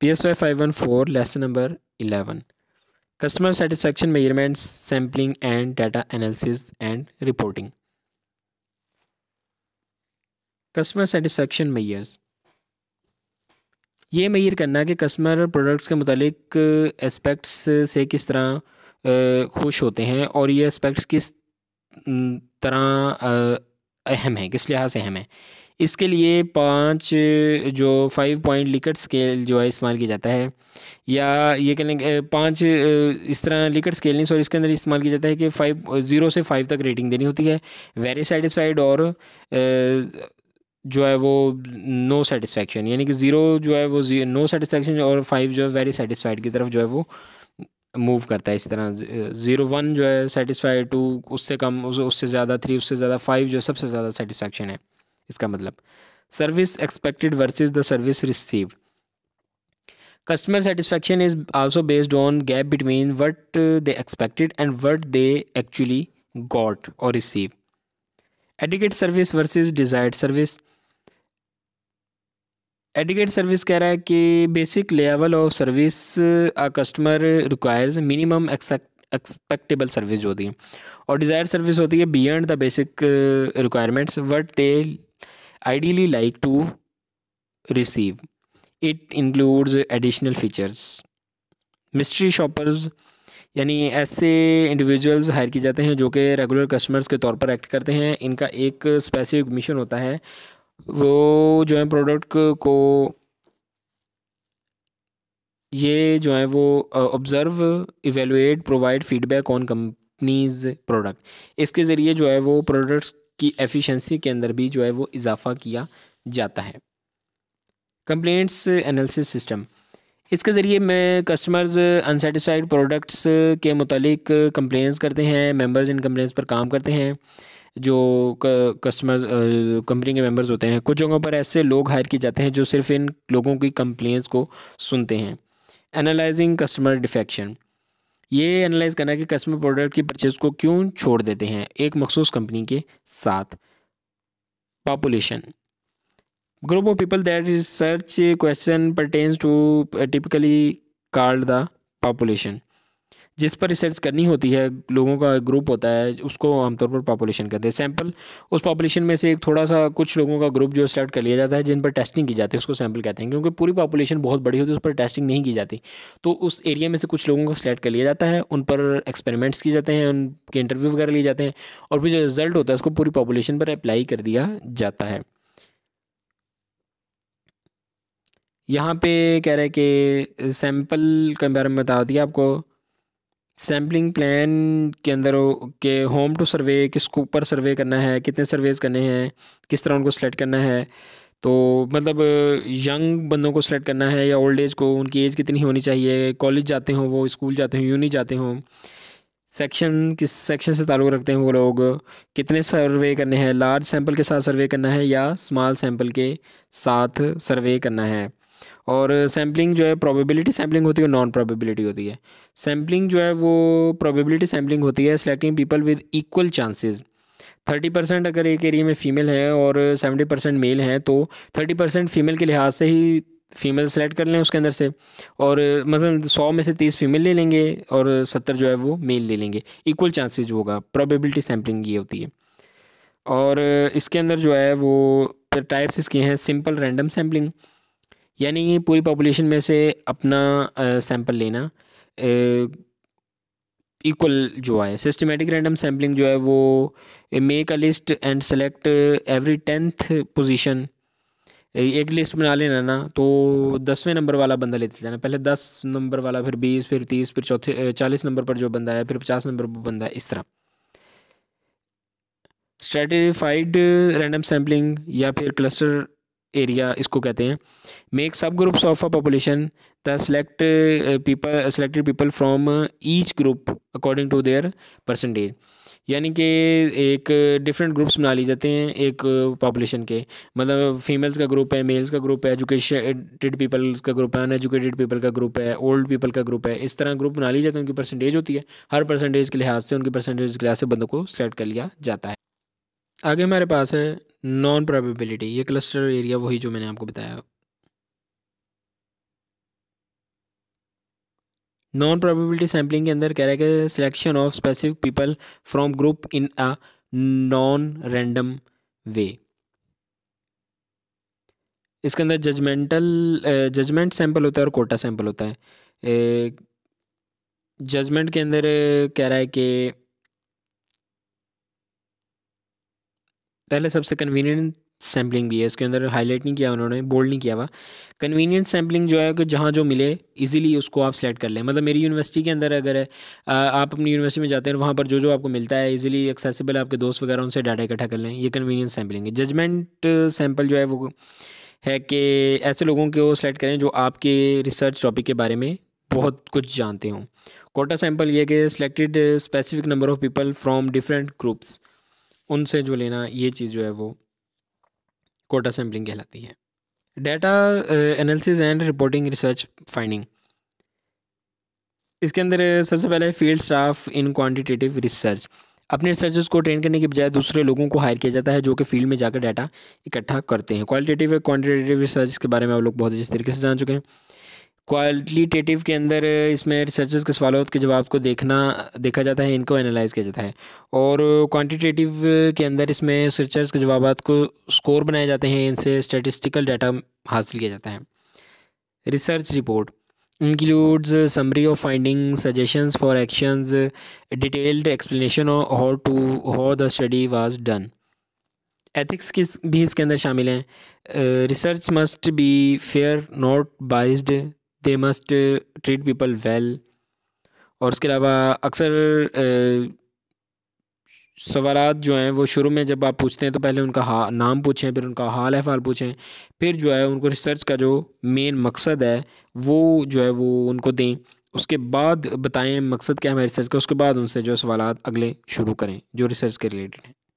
P S Y five one four lesson number eleven customer satisfaction measurement sampling and data analysis and reporting customer satisfaction measures ये measure करना कि customer products के मतलब aspects uh, से किस तरह uh, खुश होते हैं और ये एस्पेक्ट्स किस mm, तरह uh, अहम हैं किस लिहाज से अहम हैं इसके लिए पाँच जो फाइव पॉइंट लिकट स्केल जो है इस्तेमाल किया जाता है या ये कह लें पाँच इस तरह लिकट स्केल नहीं सॉरी इसके अंदर इस्तेमाल किया जाता है कि फाइव ज़ीरो से फाइव तक रेटिंग देनी होती है वेरी सेटिस्फाइड और जो है वो नो सेटिस्फेक्शन यानी कि ज़ीरो जो है वो नो सेटिसफेक्शन और फाइव जो है वेरी सेटिस्फाइड की तरफ जो है वो मूव करता है इस तरह ज़ीरो वन जो है सेटिस्फाइड टू उससे कम उससे ज़्यादा थ्री उससे ज़्यादा फाइव जो सबसे ज़्यादा सेटिस्फेक्शन है इसका मतलब service expected versus the service receive customer satisfaction is also based on gap between what they expected and what they actually got और receive adequate service versus desired service adequate service कह रहा है कि basic level of service a customer requires minimum expectable service होती है और desire service होती है beyond the basic requirements what they ideally like to receive. It includes additional features. Mystery shoppers यानी ऐसे इंडिविजुअल्स हायर किए जाते हैं जो कि रेगुलर कस्टमर्स के तौर पर एक्ट करते हैं इनका एक स्पेसिफिक मिशन होता है वो जो है प्रोडक्ट को ये जो है वो observe evaluate provide feedback on companies product इसके ज़रिए जो है वो प्रोडक्ट्स की एफिशिएंसी के अंदर भी जो है वो इजाफा किया जाता है कंप्लेंट्स एनालिसिस सिस्टम इसके ज़रिए मैं कस्टमर्स अनसेटिस्फाइड प्रोडक्ट्स के मुतालिक कंप्लेंट्स करते हैं मेंबर्स इन कंप्लेंट्स पर काम करते हैं जो कस्टमर्स कंपनी के मेंबर्स होते हैं कुछ जगहों पर ऐसे लोग हायर किए जाते हैं जो सिर्फ इन लोगों की कंप्लेंट्स को सुनते हैं एनालाइजिंग कस्टमर डिफेक्शन ये एनालाइज करना है कि कस्टमर प्रोडक्ट की परचेज को क्यों छोड़ देते हैं एक मखसूस कंपनी के साथ population group of people that research question pertains to typically card the population जिस पर रिसर्च करनी होती है लोगों का ग्रुप होता है उसको आमतौर पर पॉपुलेशन कहते हैं सैंपल उस पॉपुलेशन में से एक थोड़ा सा कुछ लोगों का ग्रुप जो सेलेक्ट कर लिया जाता है जिन पर टेस्टिंग की जाती है उसको सैंपल कहते हैं क्योंकि पूरी पॉपुलेशन बहुत बड़ी होती है उस पर टेस्टिंग नहीं की जाती तो उस एरिया में से कुछ लोगों को सेलेक्ट कर लिया जाता है उन पर एक्सपेरिमेंट्स किए जाते हैं उनके इंटरव्यू वगैरह लिए जाते हैं और फिर जो रिज़ल्ट होता है उसको पूरी पॉपुलेशन पर अप्लाई कर दिया जाता है यहाँ पे कह रहे हैं कि सैम्पल के बारे में बता दिया आपको सैम्पलिंग प्लान के अंदर के होम टू सर्वे को ऊपर सर्वे करना है कितने सर्वेज करने हैं किस तरह उनको सेलेक्ट करना है तो मतलब यंग बंदों को सेलेक्ट करना है या ओल्ड एज को उनकी एज कितनी होनी चाहिए कॉलेज जाते हों वो स्कूल जाते हों यूनी जाते हों सेक्शन किस सेक्शन से ताल्लुक़ रखते हैं वो लोग कितने सर्वे करने हैं लार्ज सैंपल के साथ सर्वे करना है या स्मॉल सैंपल के साथ सर्वे करना है और सैम्पलिंग जो है प्रोबेबिलिटी सैम्पलिंग होती है नॉन प्रोबेबिलिटी होती है सैम्पलिंग जो है वो प्रोबेबिलिटी सैम्पलिंग होती है selecting people with equal chances thirty percent अगर एक एरिया में फ़ीमेल है और सेवेंटी परसेंट मेल हैं तो थर्टी परसेंट फ़ीमेल के लिहाज से ही फ़ीमेल सेलेक्ट कर लें उसके अंदर से और मतलब सौ में से तीस फीमेल ले लेंगे और सत्तर जो है वो मेल ले लेंगे इक्वल चांसेज होगा प्रोबेबिलिटी सैम्पलिंग ये होती है और इसके अंदर जो है वो टाइप्स इसके हैं सिंपल रैंडम सैम्पलिंग यानी पूरी पॉपुलेशन में से अपना सैम्पल लेना इक्वल जो है सिस्टमेटिक रैंडम सैम्पलिंग जो है वो make a list and select every tenth position एक लिस्ट बना लेना ना तो दसवें नंबर वाला बंदा लेते जाना पहले दस नंबर वाला फिर बीस फिर तीस फिर चौथे चालीस नंबर पर जो बंदा है फिर पचास नंबर पर बंदा है इस तरह स्ट्रेटिफाइड रैंडम सैम्पलिंग या फिर क्लस्टर एरिया इसको कहते हैं make subgroups of a population the select people selected people from each group according to their percentage यानी कि एक डिफरेंट ग्रुप्स बना लिए जाते हैं एक पॉपुलेशन के मतलब फीमेल्स का ग्रुप है मेल्स का ग्रुप है एजुकेटेड पीपल का ग्रुप है अनएजुकेटेड पीपल का ग्रुप है ओल्ड पीपल का ग्रुप है इस तरह ग्रुप बना लिए जाते हैं उनकी परसेंटेज होती है हर परसेंटेज के लिहाज से उनकी परसेंटेज के लिहाज से बंदों को सेलेक्ट कर लिया जाता है आगे हमारे पास है नॉन प्रोबेबिलिटी ये क्लस्टर एरिया वही जो मैंने आपको बताया नॉन प्रोबेबिलिटी सैम्पलिंग के अंदर कह रहा है कि selection of specific people from group in a non random way इसके अंदर जजमेंटल जजमेंट सैंपल होता है और कोटा सैंपल होता है जजमेंट के अंदर कह रहा है कि पहले सबसे कन्वीनियंट सैम्पलिंग भी है इसके अंदर हाईलाइट नहीं किया उन्होंने बोल्ड नहीं किया हुआ कन्वीनियंट सैम्पलिंग जो है कि जहाँ जो मिले इजीली उसको आप सेलेक्ट कर लें मतलब मेरी यूनिवर्सिटी के अंदर अगर आप अपनी यूनिवर्सिटी में जाते हैं वहाँ पर जो जो आपको मिलता है इजीली एक्सेसिबल आपके दोस्त वगैरह उनसे डाटा इकट्ठा कर लें ये कन्वीनियंट सैम्पलिंग है जजमेंट सैम्पल जो है वो है कि ऐसे लोगों को सेलेक्ट करें जो आपके रिसर्च टॉपिक के बारे में बहुत कुछ जानते हों कोटा सैम्पल ये कि selected specific number of people from different groups उनसे जो लेना ये चीज़ जो है वो कोटा सैम्पलिंग कहलाती है data analysis and reporting research finding इसके अंदर सबसे पहले field staff in quantitative research अपने रिसर्चर्स को ट्रेन करने के बजाय दूसरे लोगों को हायर किया जाता है जो कि फील्ड में जाकर डाटा इकट्ठा करते हैं क्वालिटेटिव क्वान्टिटेटिव रिसर्च के बारे में आप लोग बहुत अच्छे तरीके से जान चुके हैं क्वालिटेटिव के अंदर इसमें रिसर्चर्स के सवालों के जवाब को देखना देखा जाता है इनको एनालाइज किया जाता है और क्वांटिटेटिव के अंदर इसमें रिसर्चर्स के जवाब को स्कोर बनाए जाते हैं इनसे स्टेटिस्टिकल डाटा हासिल किया जाता है research report includes summary of finding suggestions for action detailed explanation how to how the study study done ethics किस भी इसके अंदर शामिल हैं research must be fair not biased they must treat people well और उसके अलावा अक्सर सवाल जो हैं वो शुरू में जब आप पूछते हैं तो पहले उनका हा नाम पूछें फिर उनका हाल अहवाल पूछें फिर जो है उनको रिसर्च का जो मेन मकसद है वो जो है वो उनको दें उसके बाद बताएं मकसद क्या है रिसर्च का उसके बाद उनसे जो सवाल अगले शुरू करें जो रिसर्च के रिलेटेड हैं